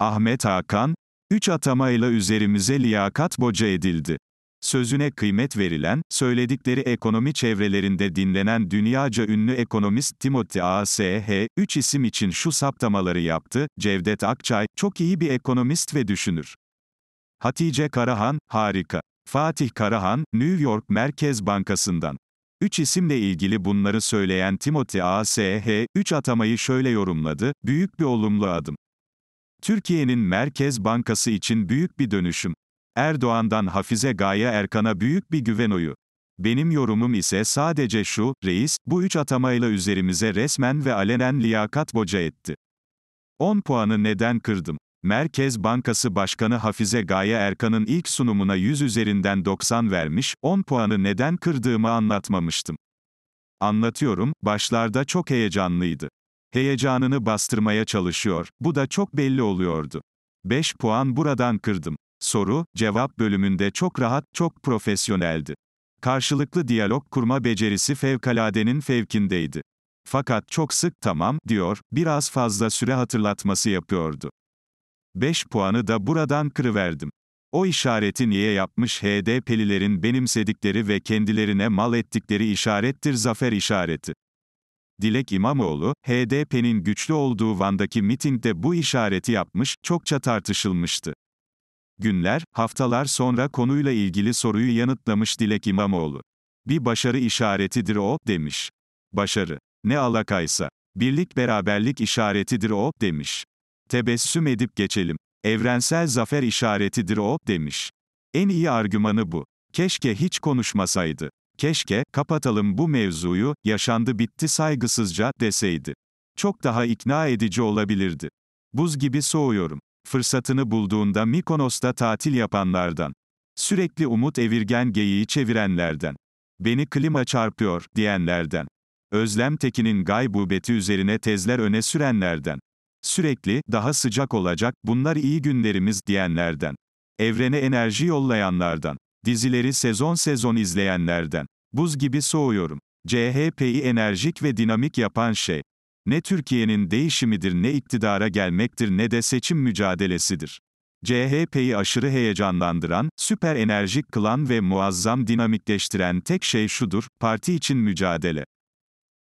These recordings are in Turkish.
Ahmet Hakan, üç atamayla üzerimize liyakat boca edildi. Sözüne kıymet verilen, söyledikleri ekonomi çevrelerinde dinlenen dünyaca ünlü ekonomist Timothy A.S.H. 3 isim için şu saptamaları yaptı, Cevdet Akçay, çok iyi bir ekonomist ve düşünür. Hatice Karahan, harika. Fatih Karahan, New York Merkez Bankası'ndan. Üç isimle ilgili bunları söyleyen Timothy A.S.H. 3 atamayı şöyle yorumladı, büyük bir olumlu adım. Türkiye'nin Merkez Bankası için büyük bir dönüşüm. Erdoğan'dan Hafize Gaye Erkan'a büyük bir güven oyu. Benim yorumum ise sadece şu, reis, bu üç atamayla üzerimize resmen ve alenen liyakat boca etti. 10 puanı neden kırdım? Merkez Bankası Başkanı Hafize Gaye Erkan'ın ilk sunumuna 100 üzerinden 90 vermiş, 10 puanı neden kırdığımı anlatmamıştım. Anlatıyorum, başlarda çok heyecanlıydı. Heyecanını bastırmaya çalışıyor. Bu da çok belli oluyordu. 5 puan buradan kırdım. Soru, cevap bölümünde çok rahat, çok profesyoneldi. Karşılıklı diyalog kurma becerisi fevkaladenin fevkindeydi. Fakat çok sık tamam, diyor, biraz fazla süre hatırlatması yapıyordu. 5 puanı da buradan kırıverdim. O işareti niye yapmış HD pelilerin benimsedikleri ve kendilerine mal ettikleri işarettir zafer işareti. Dilek İmamoğlu, HDP'nin güçlü olduğu Van'daki mitingde bu işareti yapmış, çokça tartışılmıştı. Günler, haftalar sonra konuyla ilgili soruyu yanıtlamış Dilek İmamoğlu. Bir başarı işaretidir o, demiş. Başarı. Ne alakaysa. Birlik beraberlik işaretidir o, demiş. Tebessüm edip geçelim. Evrensel zafer işaretidir o, demiş. En iyi argümanı bu. Keşke hiç konuşmasaydı. Keşke, kapatalım bu mevzuyu, yaşandı bitti saygısızca, deseydi. Çok daha ikna edici olabilirdi. Buz gibi soğuyorum. Fırsatını bulduğunda Mikonos'ta tatil yapanlardan. Sürekli umut evirgen geyiği çevirenlerden. Beni klima çarpıyor, diyenlerden. Özlem Tekin'in gaybubeti üzerine tezler öne sürenlerden. Sürekli, daha sıcak olacak, bunlar iyi günlerimiz, diyenlerden. Evrene enerji yollayanlardan. Dizileri sezon sezon izleyenlerden. Buz gibi soğuyorum. CHP'yi enerjik ve dinamik yapan şey. Ne Türkiye'nin değişimidir ne iktidara gelmektir ne de seçim mücadelesidir. CHP'yi aşırı heyecanlandıran, süper enerjik kılan ve muazzam dinamikleştiren tek şey şudur, parti için mücadele.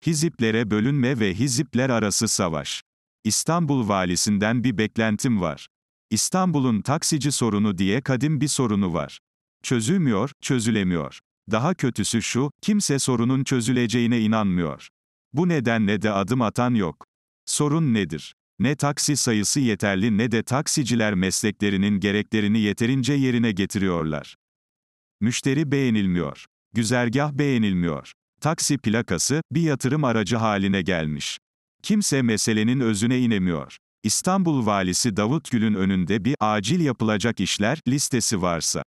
Hiziplere bölünme ve hizipler arası savaş. İstanbul valisinden bir beklentim var. İstanbul'un taksici sorunu diye kadim bir sorunu var. Çözülmüyor, çözülemiyor. Daha kötüsü şu, kimse sorunun çözüleceğine inanmıyor. Bu nedenle de adım atan yok. Sorun nedir? Ne taksi sayısı yeterli ne de taksiciler mesleklerinin gereklerini yeterince yerine getiriyorlar. Müşteri beğenilmiyor. Güzergah beğenilmiyor. Taksi plakası bir yatırım aracı haline gelmiş. Kimse meselenin özüne inemiyor. İstanbul Valisi Davut Gül'ün önünde bir acil yapılacak işler listesi varsa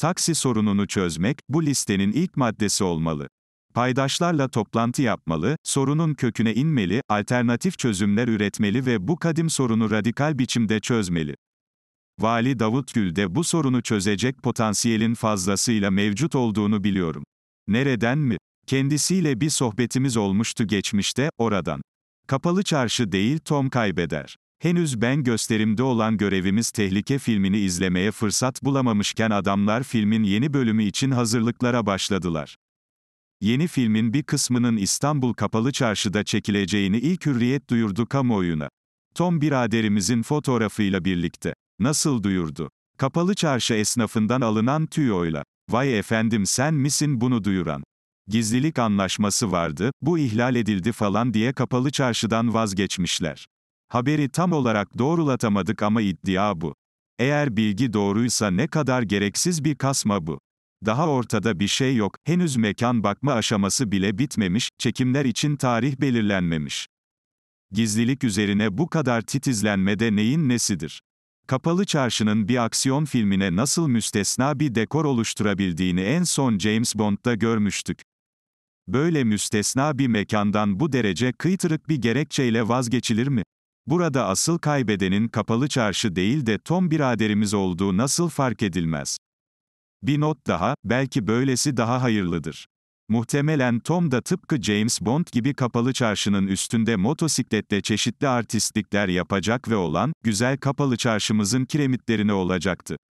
Taksi sorununu çözmek, bu listenin ilk maddesi olmalı. Paydaşlarla toplantı yapmalı, sorunun köküne inmeli, alternatif çözümler üretmeli ve bu kadim sorunu radikal biçimde çözmeli. Vali Davut Gül de bu sorunu çözecek potansiyelin fazlasıyla mevcut olduğunu biliyorum. Nereden mi? Kendisiyle bir sohbetimiz olmuştu geçmişte, oradan. Kapalı çarşı değil Tom kaybeder. Henüz ben gösterimde olan görevimiz tehlike filmini izlemeye fırsat bulamamışken adamlar filmin yeni bölümü için hazırlıklara başladılar. Yeni filmin bir kısmının İstanbul Kapalı Çarşı'da çekileceğini ilk hürriyet duyurdu kamuoyuna. Tom biraderimizin fotoğrafıyla birlikte. Nasıl duyurdu? Kapalı çarşı esnafından alınan tüyoyla. Vay efendim sen misin bunu duyuran? Gizlilik anlaşması vardı, bu ihlal edildi falan diye kapalı çarşıdan vazgeçmişler. Haberi tam olarak doğrulatamadık ama iddia bu. Eğer bilgi doğruysa ne kadar gereksiz bir kasma bu. Daha ortada bir şey yok, henüz mekan bakma aşaması bile bitmemiş, çekimler için tarih belirlenmemiş. Gizlilik üzerine bu kadar titizlenmede neyin nesidir? Kapalı Çarşı'nın bir aksiyon filmine nasıl müstesna bir dekor oluşturabildiğini en son James Bond'da görmüştük. Böyle müstesna bir mekandan bu derece kıytırık bir gerekçeyle vazgeçilir mi? Burada asıl kaybedenin kapalı çarşı değil de Tom biraderimiz olduğu nasıl fark edilmez? Bir not daha, belki böylesi daha hayırlıdır. Muhtemelen Tom da tıpkı James Bond gibi kapalı çarşının üstünde motosikletle çeşitli artistlikler yapacak ve olan, güzel kapalı çarşımızın kiremitlerine olacaktı.